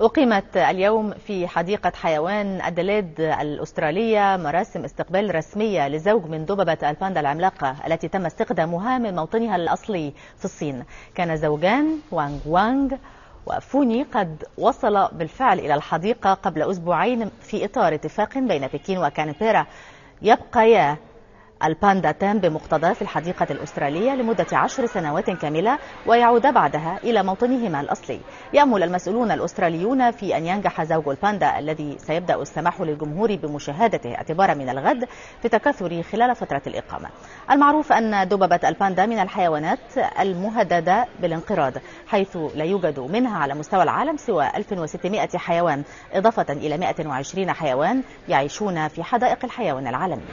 أقيمت اليوم في حديقة حيوان أدليد الأسترالية مراسم استقبال رسمية لزوج من دببة الباندا العملاقة التي تم استخدامها من موطنها الأصلي في الصين كان زوجان وانغ وانغ وفوني قد وصل بالفعل إلى الحديقة قبل أسبوعين في إطار اتفاق بين بكين وكانبيرا يبقيا الباندا تام بمقتضى في الحديقة الأسترالية لمدة عشر سنوات كاملة ويعود بعدها إلى موطنهما الأصلي يأمل المسؤولون الأستراليون في أن ينجح زوج الباندا الذي سيبدأ السماح للجمهور بمشاهدته اعتبارا من الغد في تكاثر خلال فترة الإقامة المعروف أن دببة الباندا من الحيوانات المهددة بالانقراض حيث لا يوجد منها على مستوى العالم سوى 1600 حيوان إضافة إلى 120 حيوان يعيشون في حدائق الحيوان العالمي